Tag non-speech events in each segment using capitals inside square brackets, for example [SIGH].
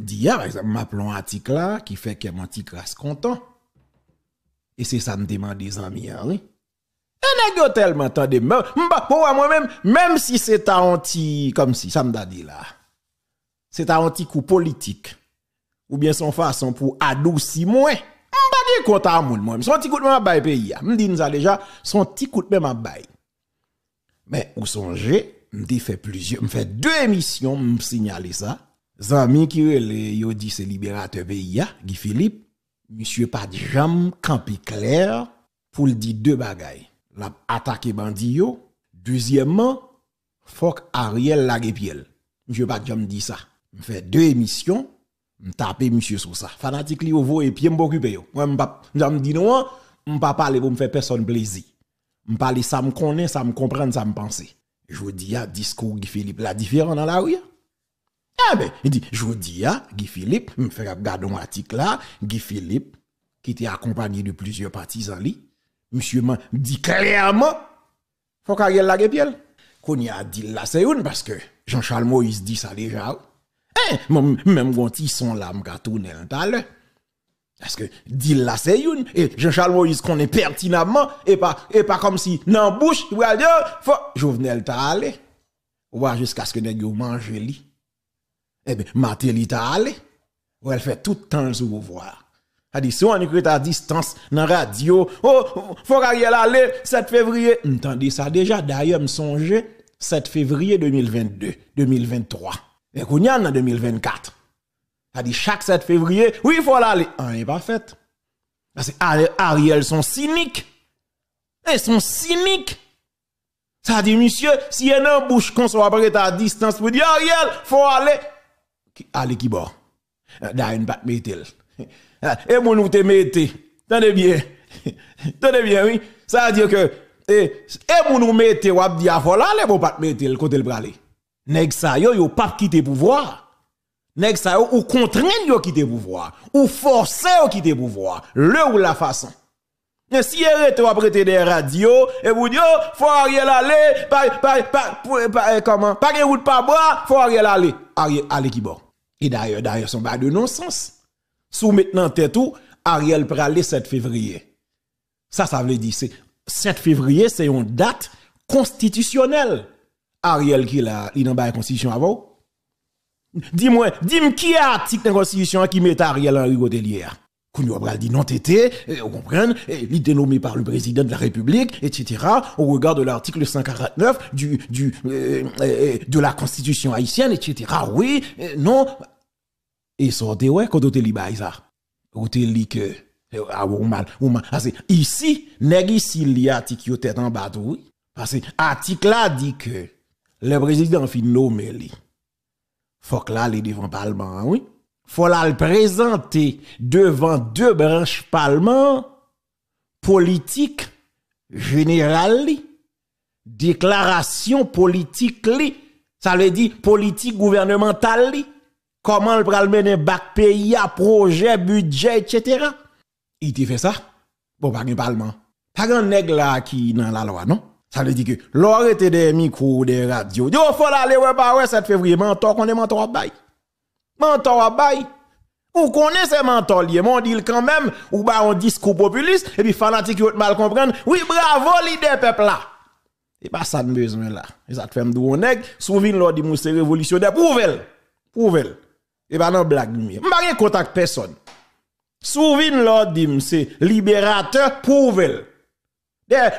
dis, par exemple, m'appelons un article là qui fait que mon petit content. Et c'est ça me demande des amis, hein? Et nèg tellement tant de pour moi-même, même si c'est un anti comme si ça me dit là. C'est un anti coup politique ou bien son façon pour adoucir moins. pas de compte à moun moi, son petit coup de bail pays. Hein. M'dit nous déjà son petit coup de même bail. Mais ou songez, m'dit fait plusieurs, m'fait deux émissions, m'signaler ça Zami qui relè, yo dit c'est libérateur pays, Guy Philippe, monsieur pas de jam, campi clair, pour le dire deux bagailles. La attaqué bandi Deuxièmement, faut Ariel la piel. Monsieur pas de jam dit ça. fait deux émissions, taper monsieur sur ça. Fanatique li ovo et puis m'occupe yo. Moi m'pa, j'am dit non, pas parler pour me faire personne plaisir. je ça me connaît, ça me comprend, ça me pense. Je dis à discours Guy Philippe la différent dans la rue. Hein. Eh ben, il dit, je vous dis, hein, Guy Philippe, je fais regarder un article là, Guy Philippe, qui était accompagné de plusieurs partisans, monsieur m'a dit clairement, faut ait la gueule. Qu'on y a dit là, c'est une, parce que Jean-Charles Moïse dit ça déjà. Eh, même quand ils sont là, tout tourné l'heure. Parce que dit là, c'est une, et Jean-Charles Moïse connaît pertinemment, et pas, et pas comme si, non, bouche, il va dire, faut, Jovenel t'a Ou jusqu'à ce que nous gens mange eh bien, Matéli t'a allé. Ou elle fait tout le temps le pouvoir. Elle dit, si on écrit à distance, dans la radio, oh, faut qu'Ariel aille... 7 février. Entendez ça déjà, d'ailleurs, me songe, 7 février 2022, 2023. Et qu'on y en 2024. Elle dit, chaque 7 février, oui, il faut aller. On n'est pas fait. Parce que Ariel sont cyniques. Elles sont cyniques. Ça dit, monsieur, si y a une bouche qu'on soit à distance pour dire, Ariel, faut aller aller qui bord. une pas mettre. Et mon nous te T'en Tenez bien. [LAUGHS] Tenez bien, oui. Ça veut dire que, et, et nous mettez, ou di voilà, les bon pas mettre le côté le Nèg ça, yo, pas quitter pouvoir. Nèg ça, ou contraint yo quitter pouvoir. Ou forcer yo quitter pouvoir. Le ou la façon. Eh, si vous e est des radios et vous dites, oh, faut aller, pas, eh, comment, pas pas faut aller. qui et d'ailleurs, d'ailleurs, son bas de non-sens. Sous maintenant tête tout, Ariel Pralé 7 février. Ça, ça veut dire, c'est 7 février, c'est une date constitutionnelle. Ariel qui l'a, il n'a pas la constitution avant. Dis-moi, dis-moi qui est article de la constitution qui met Ariel en Henry Quand nous avons dit non tété, eh, vous comprenez, eh, il est nommé par le président de la République, etc. Au regard de l'article 149 du, du, euh, euh, de la Constitution haïtienne, etc. Oui, euh, non, et sortez ouais quand vous avez ça ou te li que eh, ah ou mal ou mal parce ici nèg y en bas oui parce que l'article dit que le président fin nommé Il faut que là les devant parlement oui faut le présenter devant deux branches parlement politique générale déclaration politique ça veut dire politique gouvernementale comment le pral mener bac pays, projet, budget, etc. Il te fait ça bon pas un parlement. Pas un nègre là qui dans la loi, non? Ça veut dire que l'or était des micros, des radios. Yo, faut aller, ouais, bah ouais, 7 février, mentor, qu'on est mentor à bail. Mentor à bail. Ou connaît ces mentors liés, mon dit quand même, ou bah on discours populiste, et puis fanatique, mal comprendre. Oui, bravo l'idée, peuple là. Et pas bah, ça de besoin là. Et ça te fait me dire, oh, nègre. est, souvent l'ordre de révolutionnaire, prouvez-le. Prouvez-le. Et eh bien non blague lumière. ne contact personne. Souvin l'ordre dit c'est libérateur pouvel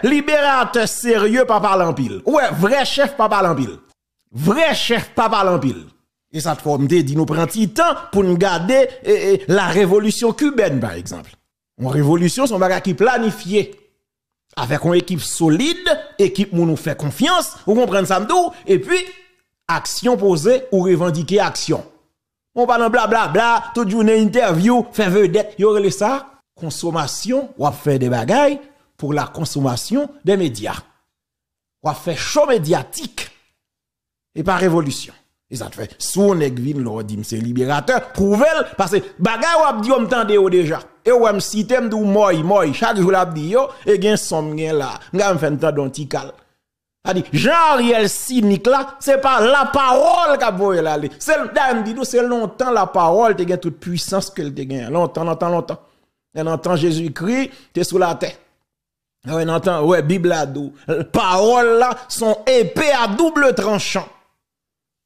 libérateur sérieux papa l'empile. Ouais, vrai chef papa l'empile. Vrai chef papa l'empile. Et ça te forme des nous prend petit temps pour nous garder eh, eh, la révolution cubaine par exemple. Une révolution un bagage qui planifié avec une équipe solide, équipe qui nous fait confiance, vous comprenez ça et puis action posée ou revendiquer action. On parle en blabla, bla, toute journée interview, fait vedette, y aurait ça. Consommation, on fait des bagailles pour la consommation des médias. On fait show médiatique et pas révolution. Et ça fait, sous nèg l'on dit, c'est libérateur, prouvez parce que les ou abdi ou vous déjà. Et ou m'cite m'dou moi, moi, chaque jour l'abdi yo, et gen som là, on fait un cal. Jean-Ariel cynique là, c'est pas la parole qu'a a là. C'est le c'est longtemps la parole qui a toute puissance qu'elle a gagne. Longtemps, longtemps, longtemps. Elle entend Jésus-Christ, tu es sous la terre. On entend, ouais, Bible à dou. Parole là sont épées à double tranchant.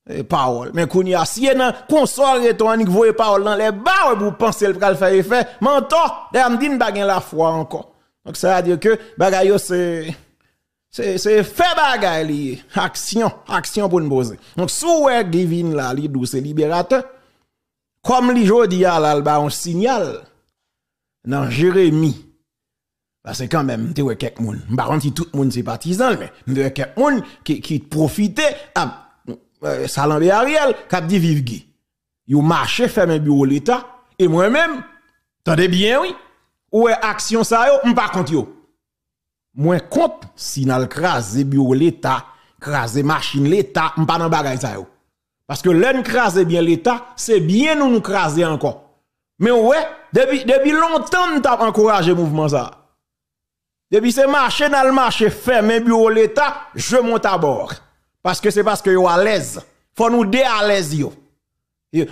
Et parole. Mais qu'on y a, si un console rhétorique, vous voyez parole dans les bas, vous pensez le fait. faire effet. Mentor, elle me dit, la foi encore. Donc ça veut dire que, bagayo c'est, c'est fait bagay action action pour nous poser. Donc si vous Givin la li dou libérateur, comme li jodi ya on signale dans Parce que quand même, tu vois quelques moun. Par tout le monde c'est partisan, mais tu vois quelqu'un qui, qui profite à euh, Salambe Ariel, qui a dit vivre. Guy. marchez, marché, un bureau l'État, et moi-même, t'en bien, oui. Ou action ça yo, m'pas contre yo moins compte si nous craser bureau l'état craser machine l'état on pas dans bagay ça parce que l'un craser bien l'état c'est bien nous nous craser encore mais ouais depuis depuis longtemps nous avons encouragé mouvement ça depuis ce marché dans le marché fermé bureau l'état je monte à bord parce que c'est parce que yo à l'aise faut nous dé à l'aise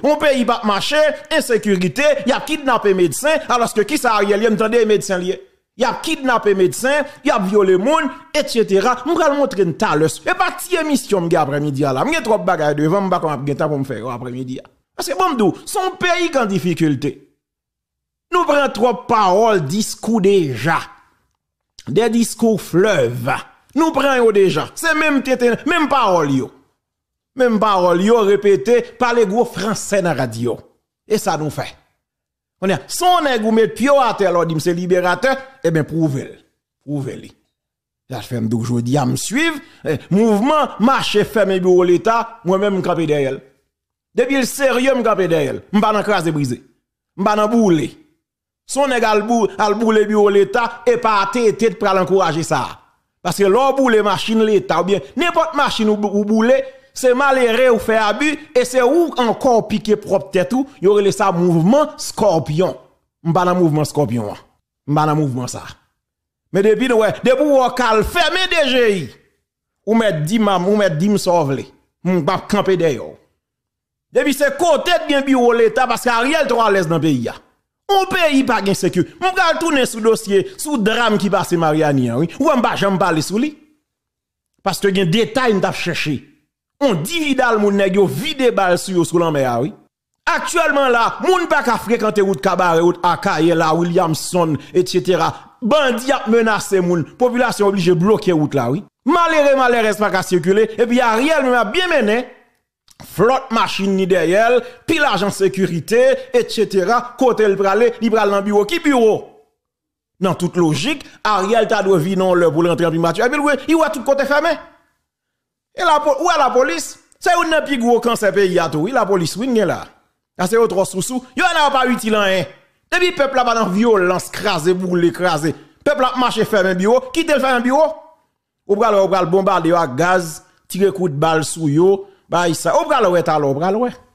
on pays pas marcher insécurité y a kidnappé médecin alors que qui ça il y a médecin lié y a kidnappé médecin, y a violé gens, etc. Nous le montrer une talus. Et pas si émission après-midi là. Je trop bagages devant, je vais pas pour me faire après-midi. Parce que bon, son pays en difficulté. Nous prenons trop paroles, discours déjà. Des discours fleuves. Nous prenons déjà. C'est même tete, même parole yo. Même parole yo par les gros français dans la radio. Et ça nous fait. On a, ou met pio à terre, alors dit c'est libérateur, eh bien, prouvez-le. Prouvez-le. Là, je fais à me suivre. Eh, mouvement, marche, ferme bureau l'État, moi-même, je derrière. Depuis le sérieux, je suis derrière. Je ne pas dans craser brisé. Je ne pas bureau l'État, et pas à tête pour encourager ça. Parce que l'on boule machine l'État, ou bien n'importe machine ou boule, c'est malheureux ou fait abus, et c'est où encore piqué propre tête ou, y aurait ça mouvement scorpion. M'bana de mouvement scorpion. Hein. m'bana de mouvement ça. Mais depuis, ouais, depuis ou cal fermé DGI, ou mettre dimam, ou mettre dim On campé camper d'ailleurs. Depuis c'est côté de bien bureau l'État, parce qu'Ariel trop à l'aise dans le pays. On hein. pays pas gain sécurité. tout tourner sous dossier, sous drame qui passe Mariani, hein, oui. Ou bas j'en parler sous lui. Parce que y a des détails doit cherché on dividal moun nèg yo vide bal sur yo sou la oui actuellement là moun pas ka fréquenter route cabaret route akaye la Williamson etc. bandi a menacé moun population obligée bloquer route là oui malheureux malheureux pas ka circuler et puis Ariel même a bien mené flotte machine ni derrière en sécurité etc. côté le pralé il pral dans bureau qui bureau dans toute logique Ariel t'a dû venir non le pour l'entrée en primature et puis il voit tout côté fermé et la, où est la police? C'est un plus gros cancer pays à tout. Oui, la police, oui, là. Ah, c'est autre sous-sous. Yo n'a pas utile en hein. Depuis peuple là dans violence, crasé, boule, Le Peuple a marché faire un bureau. Qui te faire un bureau? Ou pral, ou bombarder à gaz, tirer coup de balle sous yo. Bah, ça. Ou pral, ou est ouais.